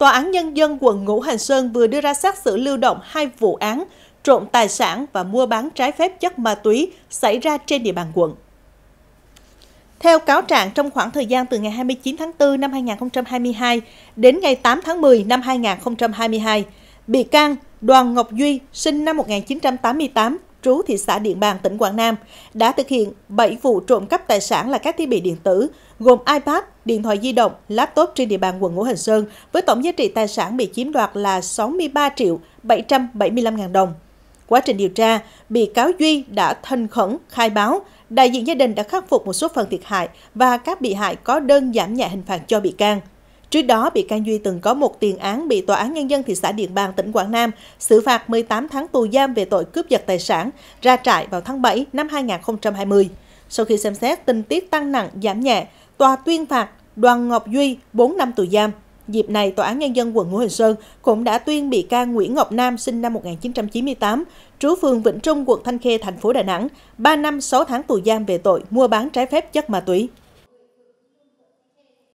Tòa án Nhân dân quận Ngũ Hành Sơn vừa đưa ra xét xử lưu động hai vụ án trộm tài sản và mua bán trái phép chất ma túy xảy ra trên địa bàn quận. Theo cáo trạng, trong khoảng thời gian từ ngày 29 tháng 4 năm 2022 đến ngày 8 tháng 10 năm 2022, bị can Đoàn Ngọc Duy, sinh năm 1988, trú thị xã Điện Bàn, tỉnh Quảng Nam, đã thực hiện 7 vụ trộm cắp tài sản là các thiết bị điện tử, gồm iPad, điện thoại di động, laptop trên địa bàn quận Ngũ Hành Sơn, với tổng giá trị tài sản bị chiếm đoạt là 63 triệu 775 ngàn đồng. Quá trình điều tra, bị cáo Duy đã thân khẩn khai báo, đại diện gia đình đã khắc phục một số phần thiệt hại và các bị hại có đơn giảm nhẹ hình phạt cho bị can. Trước đó, bị can Duy từng có một tiền án bị Tòa án Nhân dân thị xã Điện Bàn, tỉnh Quảng Nam xử phạt 18 tháng tù giam về tội cướp giật tài sản, ra trại vào tháng 7 năm 2020. Sau khi xem xét tình tiết tăng nặng, giảm nhẹ, tòa tuyên phạt Đoàn Ngọc Duy 4 năm tù giam. Dịp này, Tòa án Nhân dân quận Ngũ Hành Sơn cũng đã tuyên bị can Nguyễn Ngọc Nam sinh năm 1998, trú phường Vĩnh Trung, quận Thanh Khê, thành phố Đà Nẵng, 3 năm 6 tháng tù giam về tội mua bán trái phép chất ma túy.